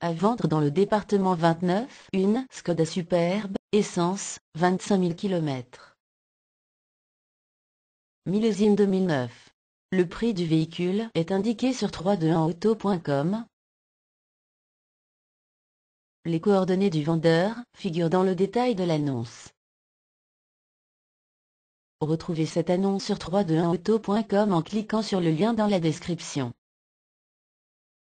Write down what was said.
À vendre dans le département 29, une Skoda Superbe, essence, 25 000 km. Millésime 2009. Le prix du véhicule est indiqué sur 321auto.com. Les coordonnées du vendeur figurent dans le détail de l'annonce. Retrouvez cette annonce sur 321auto.com en cliquant sur le lien dans la description.